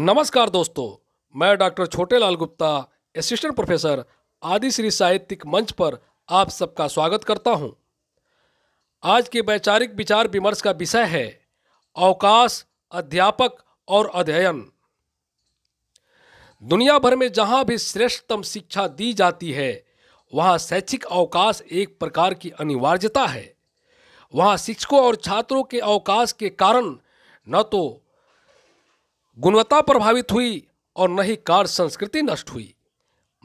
नमस्कार दोस्तों मैं doctor Chhotelal Gupta assistant professor आदि श्री साहित्यिक मंच पर आप सबका स्वागत करता हूं। आज के वैचारिक विचार विमर्श का विषय है अवकाश अध्यापक और अध्ययन दुनिया भर में जहां भी श्रेष्ठतम शिक्षा दी जाती है वहां शैक्षिक अवकाश एक प्रकार की अनिवार्यता है वहां शिक्षकों और छात्रों के अवकाश के कारण न तो गुणवत्ता प्रभावित हुई और न ही कार्य संस्कृति नष्ट हुई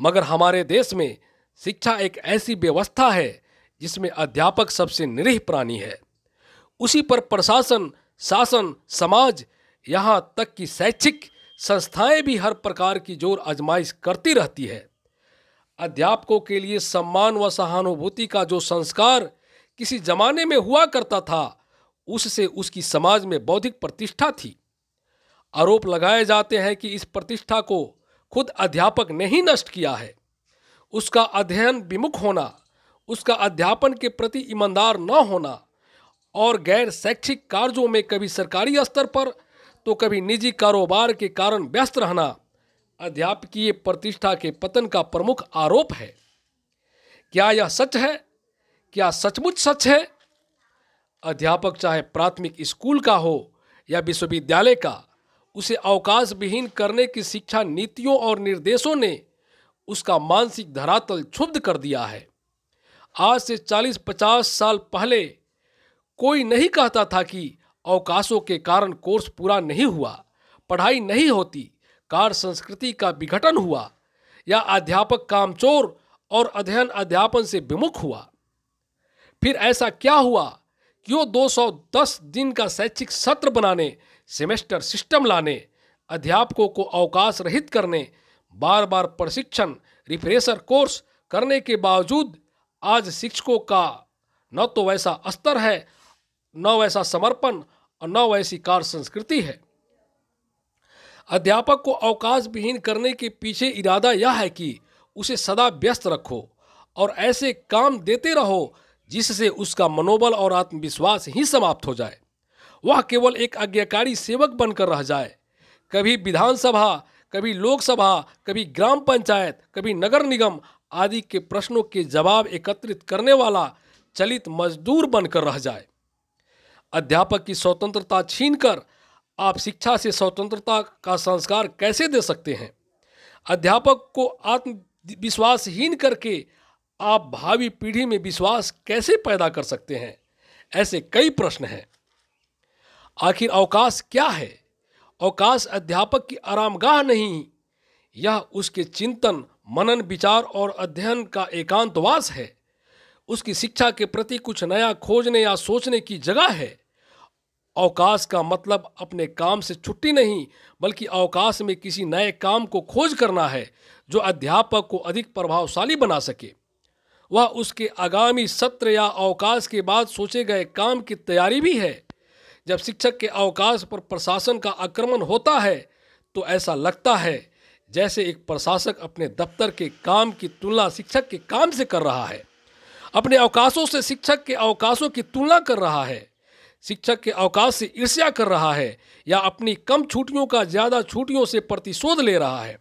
मगर हमारे देश में शिक्षा एक ऐसी व्यवस्था है जिसमें अध्यापक सबसे निरीह प्राणी है उसी पर प्रशासन शासन समाज यहाँ तक कि शैक्षिक संस्थाएं भी हर प्रकार की जोर आजमाइश करती रहती है अध्यापकों के लिए सम्मान व सहानुभूति का जो संस्कार किसी जमाने में हुआ करता था उससे उसकी समाज में बौद्धिक प्रतिष्ठा थी आरोप लगाए जाते हैं कि इस प्रतिष्ठा को खुद अध्यापक ने ही नष्ट किया है उसका अध्ययन विमुख होना उसका अध्यापन के प्रति ईमानदार न होना और गैर शैक्षिक कार्यों में कभी सरकारी स्तर पर तो कभी निजी कारोबार के कारण व्यस्त रहना अध्यापकीय प्रतिष्ठा के पतन का प्रमुख आरोप है क्या यह सच है क्या सचमुच सच है अध्यापक चाहे प्राथमिक स्कूल का हो या विश्वविद्यालय का उसे अवकाश विहीन करने की शिक्षा नीतियों और निर्देशों ने उसका मानसिक धरातल क्षुब्ध कर दिया है आज से 40-50 साल पहले कोई नहीं कहता था कि अवकाशों के कारण कोर्स पूरा नहीं हुआ पढ़ाई नहीं होती कार्य संस्कृति का विघटन हुआ या अध्यापक कामचोर और अध्ययन अध्यापन से विमुख हुआ फिर ऐसा क्या हुआ क्यों 210 दिन का शैक्षिक सत्र बनाने सेमेस्टर सिस्टम लाने अध्यापकों को अवकाश रहित करने बार बार प्रशिक्षण रिफ्रेशर कोर्स करने के बावजूद आज शिक्षकों का न तो वैसा स्तर है न वैसा समर्पण और न वैसी कार्य संस्कृति है अध्यापक को अवकाश विहीन करने के पीछे इरादा यह है कि उसे सदा व्यस्त रखो और ऐसे काम देते रहो जिससे उसका मनोबल और आत्मविश्वास ही समाप्त हो जाए वह केवल एक आज्ञाकारी सेवक बनकर रह जाए कभी विधानसभा कभी लोकसभा कभी ग्राम पंचायत कभी नगर निगम आदि के प्रश्नों के जवाब एकत्रित करने वाला चलित मजदूर बनकर रह जाए अध्यापक की स्वतंत्रता छीनकर आप शिक्षा से स्वतंत्रता का संस्कार कैसे दे सकते हैं अध्यापक को आत्मविश्वासहीन करके आप भावी पीढ़ी में विश्वास कैसे पैदा कर सकते हैं ऐसे कई प्रश्न हैं आखिर अवकाश क्या है अवकाश अध्यापक की आरामगाह नहीं यह उसके चिंतन मनन विचार और अध्ययन का एकांतवास है उसकी शिक्षा के प्रति कुछ नया खोजने या सोचने की जगह है अवकाश का मतलब अपने काम से छुट्टी नहीं बल्कि अवकाश में किसी नए काम को खोज करना है जो अध्यापक को अधिक प्रभावशाली बना सके वह उसके आगामी सत्र या अवकाश के बाद सोचे गए काम की तैयारी भी है जब शिक्षक के अवकाश पर प्रशासन का आक्रमण होता है तो ऐसा लगता है जैसे एक प्रशासक अपने दफ्तर के काम की तुलना शिक्षक के काम से कर रहा है अपने अवकाशों से शिक्षक के अवकाशों की तुलना कर रहा है शिक्षक के अवकाश से ईर्ष्या कर रहा है या अपनी कम छुट्टियों का ज़्यादा छुट्टियों से प्रतिशोध ले रहा है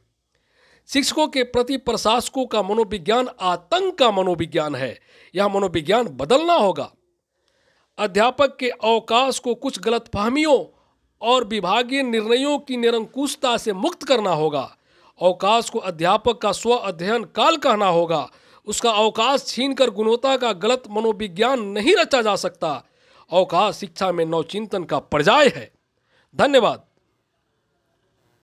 शिक्षकों के प्रति प्रशासकों का मनोविज्ञान आतंक का मनोविज्ञान है यह मनोविज्ञान बदलना होगा अध्यापक के अवकाश को कुछ गलत फहमियों और विभागीय निर्णयों की निरंकुशता से मुक्त करना होगा अवकाश को अध्यापक का स्व अध्ययन काल कहना होगा उसका अवकाश छीनकर गुणवत्ता का गलत मनोविज्ञान नहीं रचा जा सकता अवकाश शिक्षा में नवचिंतन का पर्याय है धन्यवाद